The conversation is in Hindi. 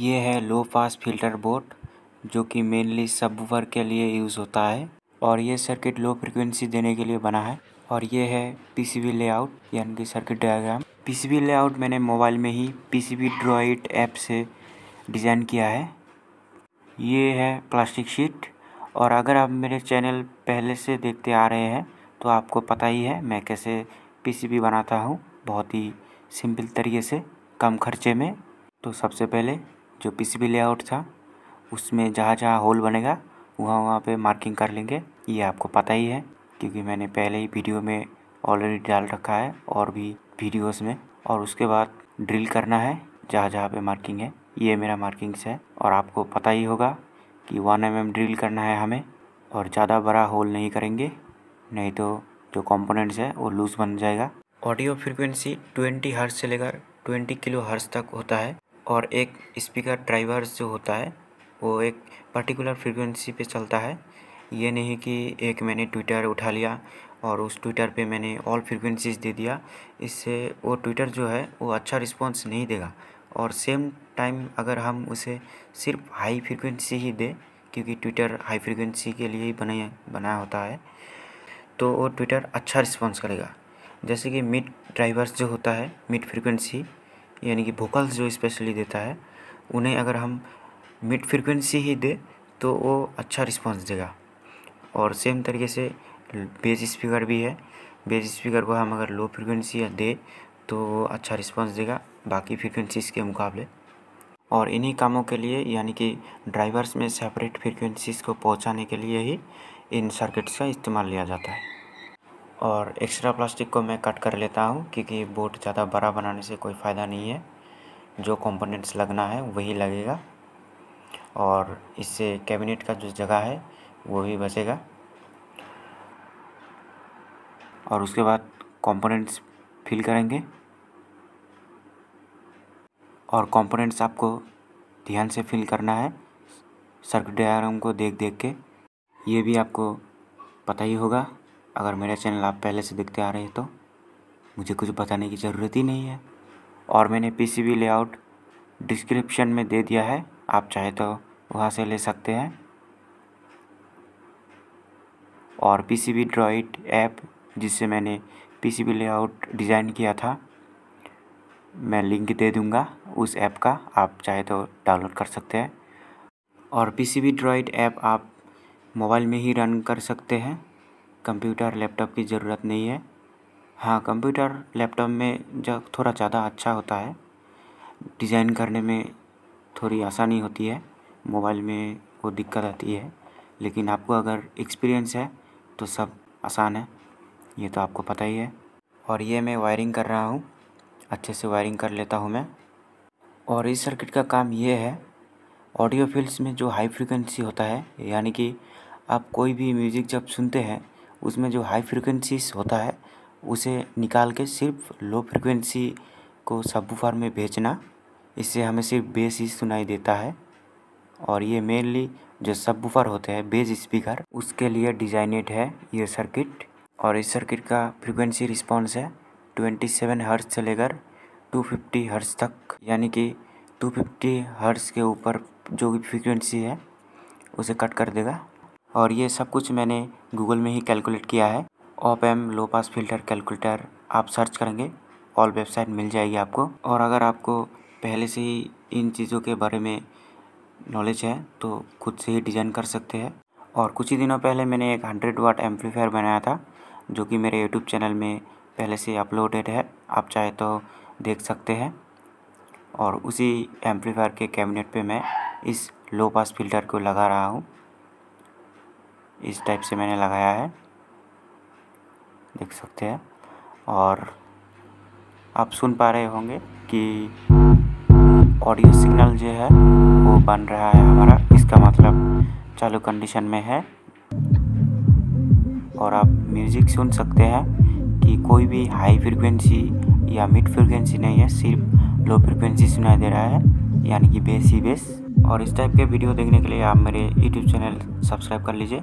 ये है लो पास फिल्टर बोर्ड जो कि मेनली सबवूफर के लिए यूज़ होता है और ये सर्किट लो फ्रिक्वेंसी देने के लिए बना है और ये है पीसीबी लेआउट यानी कि सर्किट डायग्राम पीसीबी लेआउट मैंने मोबाइल में ही पीसीबी सी ऐप से डिज़ाइन किया है ये है प्लास्टिक शीट और अगर आप मेरे चैनल पहले से देखते आ रहे हैं तो आपको पता ही है मैं कैसे पी बनाता हूँ बहुत ही सिंपल तरीके से कम खर्चे में तो सबसे पहले जो पीसीबी लेआउट था उसमें जहाँ जहाँ होल बनेगा वहाँ वहाँ पे मार्किंग कर लेंगे ये आपको पता ही है क्योंकि मैंने पहले ही वीडियो में ऑलरेडी डाल रखा है और भी वीडियोस में और उसके बाद ड्रिल करना है जहाँ जहाँ पे मार्किंग है ये मेरा मार्किंग्स है और आपको पता ही होगा कि वन एम mm ड्रिल करना है हमें और ज़्यादा बड़ा होल नहीं करेंगे नहीं तो जो कॉम्पोनेंट्स है वो लूज़ बन जाएगा ऑडियो फ्रिक्वेंसी ट्वेंटी हर्स से लेकर ट्वेंटी किलो हर्स तक होता है और एक स्पीकर ड्राइवर जो होता है वो एक पर्टिकुलर फ्रीक्वेंसी पे चलता है ये नहीं कि एक मैंने ट्विटर उठा लिया और उस ट्विटर पे मैंने ऑल फ्रीक्वेंसीज दे दिया इससे वो ट्विटर जो है वो अच्छा रिस्पॉन्स नहीं देगा और सेम टाइम अगर हम उसे सिर्फ हाई फ्रीक्वेंसी ही दे क्योंकि ट्विटर हाई फ्रीक्वेंसी के लिए ही बनाया बनाया होता है तो वो ट्विटर अच्छा रिस्पॉन्स करेगा जैसे कि मिड ड्राइवर्स जो होता है मिड फ्रीक्वेंसी यानी कि वोकल्स जो स्पेशली देता है उन्हें अगर हम मिड फ्रिक्वेंसी ही दे तो वो अच्छा रिस्पांस देगा और सेम तरीके से बेस स्पीकर भी है बेस स्पीकर को हम अगर लो फ्रिक्वेंसी दे तो वो अच्छा रिस्पांस देगा बाकी फ्रिक्वेंसीज़ के मुकाबले और इन्हीं कामों के लिए यानी कि ड्राइवर्स में सेपरेट फ्रिक्वेंसीज़ को पहुंचाने के लिए ही इन सर्किट्स का इस्तेमाल लिया जाता है और एक्स्ट्रा प्लास्टिक को मैं कट कर लेता हूँ क्योंकि बोट ज़्यादा बड़ा बनाने से कोई फ़ायदा नहीं है जो कंपोनेंट्स लगना है वही लगेगा और इससे कैबिनेट का जो जगह है वो भी बचेगा और उसके बाद कंपोनेंट्स फिल करेंगे और कंपोनेंट्स आपको ध्यान से फिल करना है सर्किट डायग्राम को देख देख के ये भी आपको पता ही होगा अगर मेरा चैनल आप पहले से देखते आ रहे हैं तो मुझे कुछ बताने की ज़रूरत ही नहीं है और मैंने पीसीबी लेआउट डिस्क्रिप्शन में दे दिया है आप चाहे तो वहाँ से ले सकते हैं और पीसीबी ड्रॉइड ऐप जिससे मैंने पीसीबी लेआउट डिज़ाइन किया था मैं लिंक दे दूँगा उस ऐप का आप चाहे तो डाउनलोड कर सकते हैं और पीसीबी ड्रॉइड ऐप आप मोबाइल में ही रन कर सकते हैं कंप्यूटर लैपटॉप की ज़रूरत नहीं है हाँ कंप्यूटर लैपटॉप में जब थोड़ा ज़्यादा अच्छा होता है डिज़ाइन करने में थोड़ी आसानी होती है मोबाइल में वो दिक्कत आती है लेकिन आपको अगर एक्सपीरियंस है तो सब आसान है ये तो आपको पता ही है और ये मैं वायरिंग कर रहा हूँ अच्छे से वायरिंग कर लेता हूँ मैं और इस सर्किट का काम ये है ऑडियो फील्ड्स में जो हाई फ्रिक्वेंसी होता है यानी कि आप कोई भी म्यूज़िक जब सुनते हैं उसमें जो हाई फ्रिक्वेंसीज होता है उसे निकाल के सिर्फ लो फ्रिक्वेंसी को सबवूफर में भेजना इससे हमें सिर्फ बेस ही सुनाई देता है और ये मेनली जो सबवूफर होते हैं बेस स्पीकर उसके लिए डिजाइनेड है ये सर्किट और इस सर्किट का फ्रिक्वेंसी रिस्पॉन्स है 27 सेवन हर्ट्स से लेकर 250 फिफ्टी हर्ज तक यानी कि 250 फिफ्टी हर्ट्स के ऊपर जो भी फ्रिक्वेंसी है उसे कट कर देगा और ये सब कुछ मैंने गूगल में ही कैलकुलेट किया है op amp low pass filter calculator आप सर्च करेंगे ऑल वेबसाइट मिल जाएगी आपको और अगर आपको पहले से ही इन चीज़ों के बारे में नॉलेज है तो खुद से ही डिज़ाइन कर सकते हैं और कुछ ही दिनों पहले मैंने एक हंड्रेड वाट एम्पलीफायर बनाया था जो कि मेरे यूट्यूब चैनल में पहले से अपलोडेड है आप चाहे तो देख सकते हैं और उसी एम्पलीफायर के कैबिनेट पे मैं इस लो पास फिल्टर को लगा रहा हूँ इस टाइप से मैंने लगाया है देख सकते हैं और आप सुन पा रहे होंगे कि ऑडियो सिग्नल जो है वो बन रहा है हमारा इसका मतलब चालू कंडीशन में है और आप म्यूज़िक सुन सकते हैं कि कोई भी हाई फ्रिक्वेंसी या मिड फ्रिक्वेंसी नहीं है सिर्फ लो फ्रिक्वेंसी सुनाई दे रहा है यानी कि बेस ही बेस और इस टाइप के वीडियो देखने के लिए आप मेरे यूट्यूब चैनल सब्सक्राइब कर लीजिए